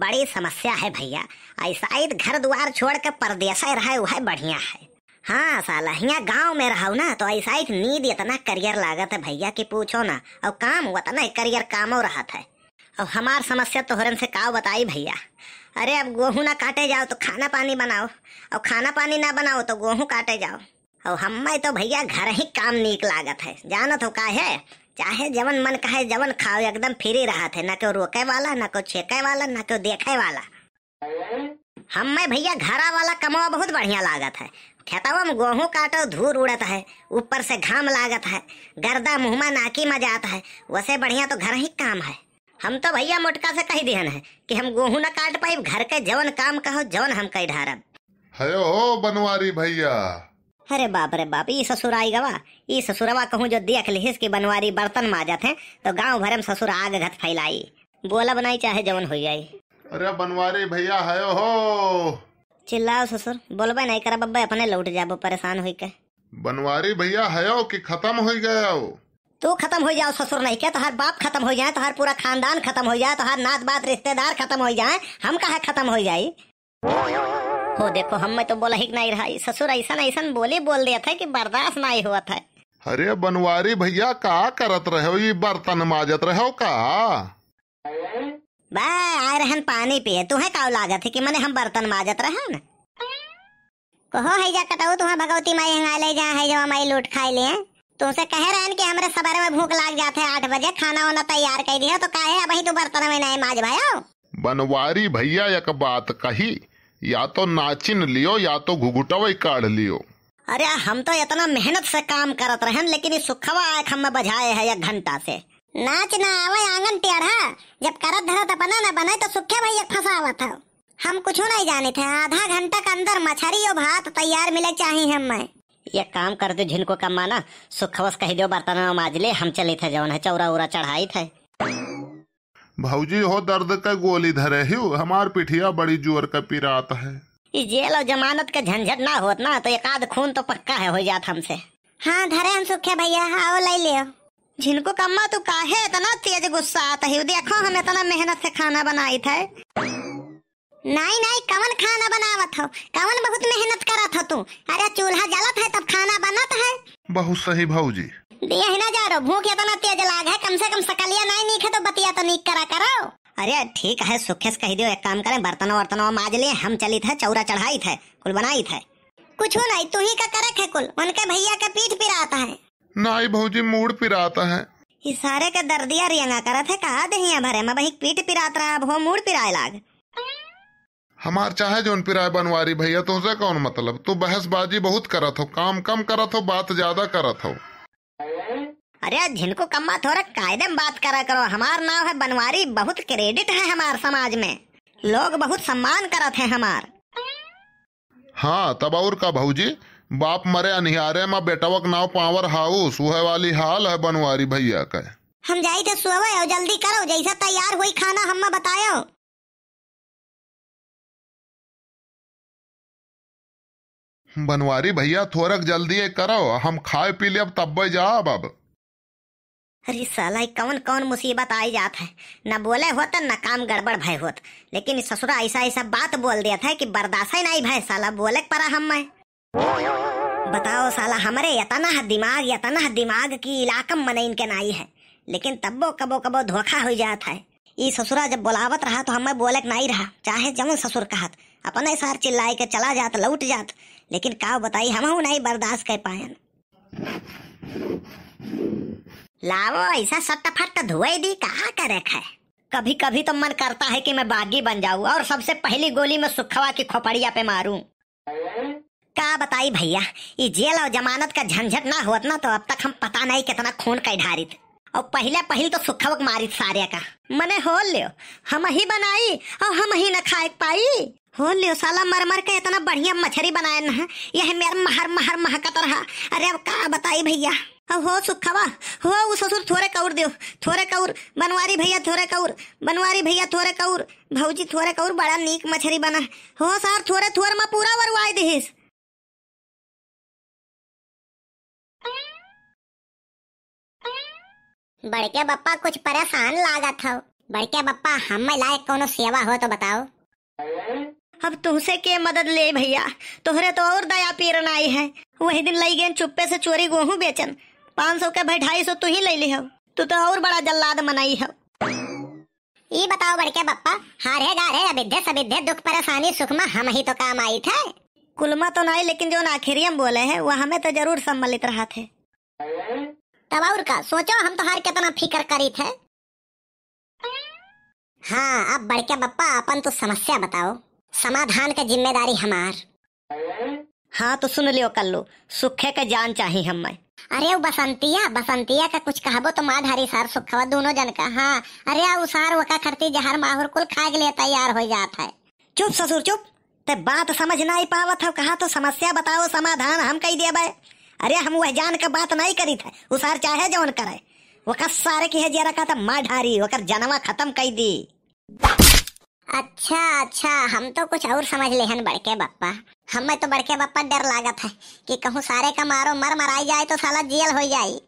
बड़ी समस्या है भैया ऐसा घर द्वार छोड़ के परदेसा रहा वह बढ़िया है हाँ साला यहाँ गांव में रहो ना तो ऐसा नींद इतना करियर लागत है भैया की पूछो ना और काम उतना करियर कामो रहा है और हमार समस्या तोहरन से का बताई भैया अरे अब गेहूँ ना काटे जाओ तो खाना पानी बनाओ और खाना पानी ना बनाओ तो गेहूँ काटे जाओ और हम तो भैया घर ही काम नीक लागत है जानत हो का है चाहे जवन मन कहे जवन खाओ एकदम फ्री रहा थे ना क्यों रोके वाला ना क्यों छेके वाला ना क्यों देखे वाला हम मैं भैया घरा वाला कमा बहुत बढ़िया लागत है खेतवा में गेहूँ काटो धूल उड़त है ऊपर से घाम लागत है गर्दा मुहमा नाकी में जाता है वैसे बढ़िया तो घर ही काम है हम तो भैया मोटका से कही दिहन है कि हम गेहूँ न काट पाई घर के जवन काम कहो जवन हम कही ढारब है बनवारी भैया अरे बाप रे बाप ई आई गवा ई ससुरवा कहूँ जो देख लिहिस की बनवारी बर्तन जाते हैं तो गांव भर में ससुर आग घत फैलाई बोला बनाई चाहे जवन हो जाये अरे बनवारी भैया है हो चिल्लाओ ससुर बोलबे नहीं कर बब्बे अपने लौट जाबो परेशान हो के बनवारी भैया है कि खत्म हो गया तू खत्म हो जाओ ससुर नहीं क्या तो हर बाप खत्म हो जाए तो हर पूरा खानदान खत्म हो जाए तो हर नात बात रिश्तेदार खत्म हो जाए हम कहा खत्म हो जाये हो देखो हम मैं तो बोला ही नहीं रहा ससुर ऐसा ऐसा बोले बोल दिया था कि बर्दाश्त नहीं हुआ था अरे बनवारी भैया का करत रहे हो ये बर्तन माजत रहे हो का बा आए रहन पानी पिए तुम्हें का लागत है कि मैंने हम बर्तन माजत रहे न कहो है जा कटाऊ तुम्हें भगवती माई हंगा ले जा है जो माई लूट खाई लिए तुमसे कह रहे हैं कि हमारे सबरे में भूख लग जाते है आठ बजे खाना वाना तैयार कर दिया तो काहे अब ही तू तो बर्तन में नहीं माज भाई बनवारी भैया एक बात कही या तो नाचिन लियो या तो घुघुटवई काढ़ लियो अरे हम तो इतना मेहनत से काम करत रहे लेकिन सुखवा आँख हम बजाए है एक घंटा से नाच ना आवे आंगन टेढ़ा जब करत धरत अपना ना बनाए तो सुखे भैया हुआ था हम कुछ नहीं जाने थे आधा घंटा के अंदर मछरी और भात तैयार मिले चाहिए हम मैं ये काम कर दो झिनको कमाना सुखवस कह दो बर्तन माज ले हम चले थे जौन है चौरा उरा चढ़ाई थे भौजी हो दर्द का गोली धरे हियो हमार पिठिया बड़ी जोर का पिरात है जेल और जमानत का झंझट ना हो ना तो एक आध खून तो पक्का है हो जात हमसे हाँ धरे हम सुखे भैया आओ ले लियो जिनको कम्मा तू काहे इतना तेज गुस्सा आता है देखो हम इतना मेहनत से खाना बनाई था नहीं नहीं कवन खाना बनावा था कवन बहुत मेहनत करा था तू अरे चूल्हा जलत है तब खाना बनत है बहुत सही भाजी दिया ना जा रहा भूख इतना तेज लाग है कम से कम सकलिया नहीं नीखे तो बती तो नीक करा करो अरे ठीक है सुखेश कह दियो एक काम करें बर्तन वर्तन माज लिए हम चली थे चौरा चढ़ाई थे कुल बनाई थे कुछ नहीं तू ही का करक है कुल उनके भैया का पीठ पिराता है नाई भौजी मूड पिराता है इशारे का दर्दिया रियंगा करत है कहा दही भरे मैं वही पीठ पिरात रहा अब हो मूड पिराए लाग हमार चाहे जोन पिराए बनवारी भैया तुझसे कौन मतलब तू बहसबाजी बहुत करत हो काम कम करत हो बात ज्यादा करत हो अरे जिनको कम्मा थोड़ा कायदे में बात करा करो हमार नाम है बनवारी बहुत क्रेडिट है हमार समाज में लोग बहुत सम्मान करते हैं हमार हाँ तब और का भाजी बाप मरे अनिहारे माँ बेटवक नाव पावर हाउ सुहे वाली हाल है बनवारी भैया का हम जाई तो सुबह और जल्दी करो जैसा तैयार हुई खाना हम बतायो बनवारी भैया थोड़क जल्दी करो हम खाए पी ले अब तब जाब अब अरे साला कौन कौन मुसीबत आई जात है न बोले होता न काम गड़बड़ भय होत लेकिन ससुरा ऐसा ऐसा बात बोल दिया था कि बर्दाश्त ही नहीं भाई साला बोले पड़ा हम मैं बताओ साला हमारे यतना दिमाग यतना दिमाग की इलाकम मन इनके नाई है लेकिन तब्बो कबो कबो धोखा हो जाता है ई ससुरा जब बोलावत रहा तो हमें बोले नहीं रहा चाहे जमन ससुर कहत अपने सार चिल्लाए के चला जात लौट जात लेकिन का बताई हम नहीं बर्दाश्त कर पायन लाओ ऐसा सट्टा फट धोए दी कहा का रखा है कभी कभी तो मन करता है कि मैं बागी बन जाऊं और सबसे पहली गोली मैं सुखवा की खोपड़िया पे मारूं का बताई भैया ये जेल और जमानत का झंझट ना होत ना तो अब तक हम पता नहीं कितना खून का ढारित और पहले पहल तो सुखवक मारित सारे का मने हो लियो हम ही बनाई और हम ही न खाए पाई हो लियो साला मर मर के इतना बढ़िया मछली बनाए न यह मेरा महर महर महकत रहा अरे अब का बताई भैया हो सुखवा हो उस ससुर थोड़े कौर दियो थोड़े कौर बनवारी भैया थोड़े कौर बनवारी भैया थोड़े कौर भौजी थोड़े कौर बड़ा नीक मछरी बना हो सार थोड़े थोर में पूरा वरवाई दिहिस बड़के बप्पा कुछ परेशान लागत हो बड़के बप्पा हम लायक कोनो सेवा हो तो बताओ अब तुमसे के मदद ले भैया तोहरे तो और दया पीरन आई है वही दिन लई गए चुप्पे से चोरी गोहूं बेचन पाँच सौ के भाई ढाई सौ तू ही ले ली हो तू तो और बड़ा जल्लाद मनाई हो ये बताओ बड़के बप्पा हारे जा रहे अविद्य सविद्य दुख परेशानी सुखमा हम ही तो काम आई थे कुलमा तो नहीं लेकिन जो आखिरियम बोले हैं वो हमें तो जरूर सम्मिलित रहा थे तब और का सोचो हम तो हार कितना फिक्र करी थे हाँ अब बड़के बप्पा अपन तो समस्या बताओ समाधान का जिम्मेदारी हमार हाँ तो सुन लियो कल्लू सुखे के जान चाहिए हमें अरे वो बसंतिया बसंतिया का कुछ कहबो तो माँ धारी सार सुखवा दोनों जन का हाँ अरे वो सार वका करती जहर माहौर कुल खा गए तैयार हो जाता है चुप ससुर चुप ते बात समझ नहीं पावत हो कहा तो समस्या बताओ समाधान हम कही दे अरे हम वह जान का बात नहीं करी था उसार चाहे जौन करे वो कस सारे की है जरा था माँ ढारी वकर जनवा खत्म कही दी अच्छा अच्छा हम तो कुछ और समझ ले हैं बड़के बप्पा हमें तो बड़के बप्पा डर लागत है कि कहूँ सारे का मारो मर मराई जाए तो साला जेल हो जाए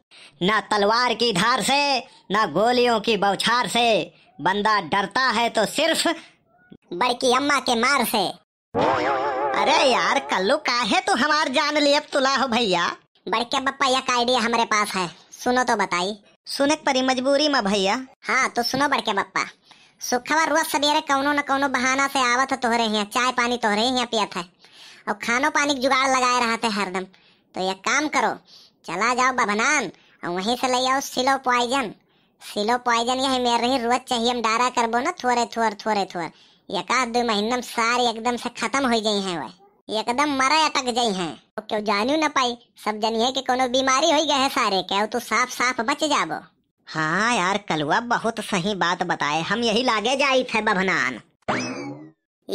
ना तलवार की धार से ना गोलियों की बौछार से बंदा डरता है तो सिर्फ बड़की अम्मा के मार से अरे यार कल्लू काहे तू हमार जान लिए अब तुला हो भैया बड़के बप्पा एक आइडिया हमारे पास है सुनो तो बताई सुनक परी मजबूरी में भैया हाँ तो सुनो बड़के बप्पा सुखवा रोज सवेरे कौनो न कौनो बहाना से आवत तोहरे यहाँ चाय पानी तोहरे यहाँ पियत है और खानो पानी जुगाड़ लगाए रहा थे हरदम तो एक काम करो चला जाओ बभनान और वहीं से ले आओ सिलो पॉइजन सिलो पॉइजन यही मेरे रही रोज चाहिए हम डारा करबो ना थोड़े थोर थोड़े थोर एक आध दो महीने में सारी एकदम से खत्म हो गई हैं वह एकदम मरा अटक गई हैं तो क्यों जानू ना पाई सब जनिए कि कोनो बीमारी हो गए है सारे क्या तू तो साफ साफ बच जाबो हाँ यार कलुआ बहुत सही बात बताए हम यही लागे जाए थे बभनान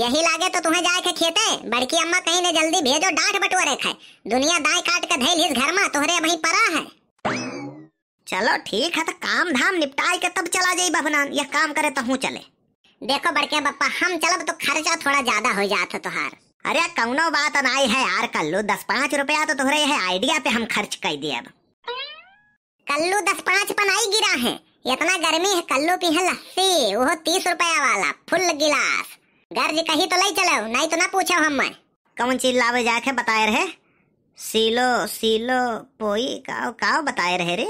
यही लागे तो तुम्हें जाए के खेते बड़की अम्मा कहीं ने जल्दी भेजो डांट बटोरे खे दुनिया दाई काट के धैल इस घर में तोहरे वहीं परा है चलो ठीक है तो काम धाम निपटाए के तब चला जाये बभनान यह काम करे तो हूँ चले देखो बड़के बप्पा हम चलब तो खर्चा थोड़ा ज्यादा हो जाता है तुहार अरे कौनो बात नहीं है यार कल्लू दस पाँच रुपया तो तुहरे है आइडिया पे हम खर्च कर दिए अब कल्लू दस पाँच पनाई गिरा है इतना गर्मी है कल्लू पी है लस्सी वो तीस रुपया वाला फुल गिलास गर्ज कही तो ले चलो नहीं तो ना पूछो हम मैं कौन चीज लावे जाके बताए रहे सीलो सीलो पोई काओ काओ बताए रहे रे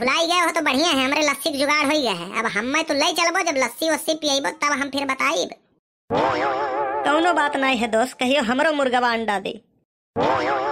भुलाई गए हो तो बढ़िया है हमारे लस्सी की जुगाड़ हो गया है अब हम मैं तो ले चलबो जब लस्सी वस्सी पियबो तब हम फिर बताइब कौनो बात नहीं है दोस्त कहियो हमरो मुर्गा अंडा दे